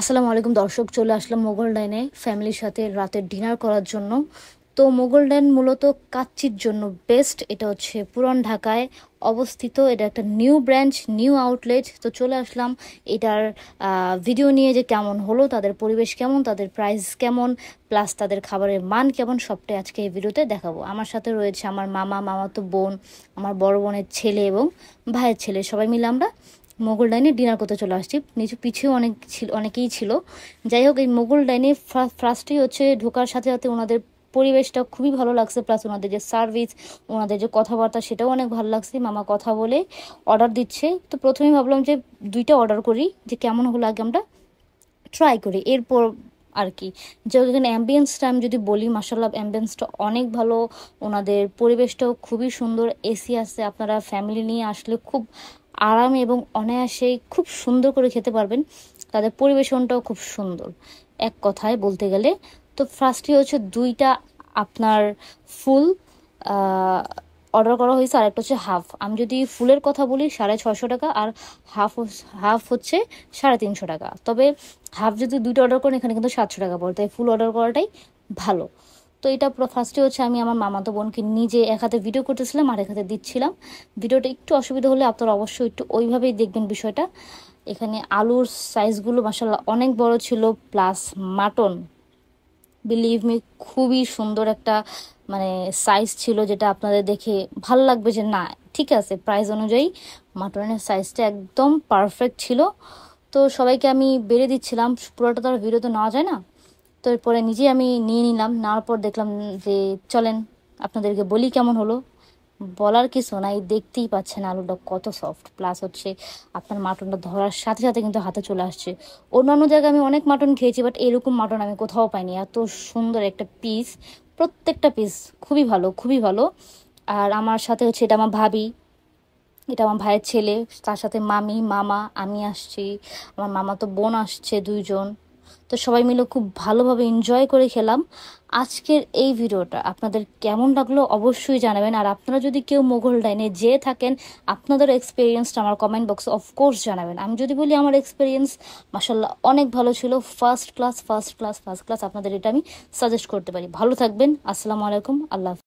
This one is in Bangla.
আসসালামু আলাইকুম দর্শক চলে আসলাম মোগল ডাইনে ফ্যামিলির সাথে রাতের ডিনার করার জন্য তো মোগল ডাইন মূলত কাচ্চির জন্য বেস্ট এটা হচ্ছে পুরান ঢাকায় অবস্থিত এটা একটা নিউ ব্রাঞ্চ নিউ আউটলেট তো চলে আসলাম এটার ভিডিও নিয়ে যে কেমন হলো তাদের পরিবেশ কেমন তাদের প্রাইস কেমন প্লাস তাদের খাবারের মান কেমন সবটাই আজকে এই ভিডিওতে দেখাবো আমার সাথে রয়েছে আমার মামা মামাতো বোন আমার বড় বোনের ছেলে এবং ভাইয়ের ছেলে সবাই মিলে আমরা মোগল ডাইনে ডিনার করতে চলে আসছি নিচু পিছিয়েও অনেক ছিল অনেকেই ছিল যাই হোক এই মোগল ডাইনে ফার্স্টেই হচ্ছে ঢোকার সাথে সাথে ওনাদের পরিবেশটা খুবই ভালো লাগছে প্লাস ওনাদের যে সার্ভিস ওনাদের যে কথাবার্তা সেটাও অনেক ভালো লাগছে মামা কথা বলে অর্ডার দিচ্ছে তো প্রথমেই ভাবলাম যে দুইটা অর্ডার করি যে কেমন হলো আগে আমরা ট্রাই করি এরপর আর কি যেখানে অ্যাম্বিয়েন্সটা আমি যদি বলি মাসাল্লাহ অ্যাম্বিয়েন্সটা অনেক ভালো ওনাদের পরিবেশটাও খুবই সুন্দর এসি আছে আপনারা ফ্যামিলি নিয়ে আসলে খুব আরামে এবং অনায়াসে খুব সুন্দর করে খেতে পারবেন তাদের পরিবেশনটাও খুব সুন্দর এক কথায় বলতে গেলে তো ফার্স্টই হচ্ছে দুইটা আপনার ফুল অর্ডার করা হয়েছে আর একটা হচ্ছে হাফ আমি যদি ফুলের কথা বলি সাড়ে ছশো টাকা আর হাফ হাফ হচ্ছে সাড়ে তিনশো টাকা তবে হাফ যদি দুইটা অর্ডার করেন এখানে কিন্তু সাতশো টাকা পড়ে তাই ফুল অর্ডার করাটাই ভালো তো এটা পুরো ফার্স্টে হচ্ছে আমি আমার মামাতো বোনকে নিজে এক হাতে ভিডিও করতেছিলাম আর এক হাতে দিচ্ছিলাম ভিডিওটা একটু অসুবিধা হলে আপনারা অবশ্যই একটু ওইভাবেই দেখবেন বিষয়টা এখানে আলুর সাইজগুলো মাসাল্লাহ অনেক বড় ছিল প্লাস মাটন বিলিভ মি খুবই সুন্দর একটা মানে সাইজ ছিল যেটা আপনাদের দেখে ভাল লাগবে যে না ঠিক আছে প্রাইস অনুযায়ী মাটনের সাইজটা একদম পারফেক্ট ছিল তো সবাইকে আমি বেড়ে দিচ্ছিলাম পুরোটা তো আর ভিডিও তো নেওয়া যায় না তো এরপরে নিজে আমি নিয়ে নিলাম নেওয়ার পর দেখলাম যে চলেন আপনাদেরকে বলি কেমন হলো বলার কিছু না এই দেখতেই পাচ্ছেন আলুটা কত সফট প্লাস হচ্ছে আপনার মাটনটা ধরার সাথে সাথে কিন্তু হাতে চলে আসছে অন্যান্য জায়গায় আমি অনেক মাটন খেয়েছি বাট এরকম মাটন আমি কোথাও পাইনি এত সুন্দর একটা পিস প্রত্যেকটা পিস খুবই ভালো খুবই ভালো আর আমার সাথে হচ্ছে এটা আমার ভাবি এটা আমার ভাইয়ের ছেলে তার সাথে মামি মামা আমি আসছি আমার মামা তো বোন আসছে দুইজন তো সবাই মিলে খুব ভালোভাবে এনজয় করে খেলাম আজকের এই ভিডিওটা আপনাদের কেমন লাগলো অবশ্যই জানাবেন আর আপনারা যদি কেউ মোঘল ডাইনে যেয়ে থাকেন আপনাদের এক্সপিরিয়েন্সটা আমার কমেন্ট বক্সে অফকোর্স জানাবেন আমি যদি বলি আমার এক্সপিরিয়েন্স মাসাল্লাহ অনেক ভালো ছিল first class first class first class আপনাদের এটা আমি সাজেস্ট করতে পারি ভালো থাকবেন আসসালামু আলাইকুম আল্লাহ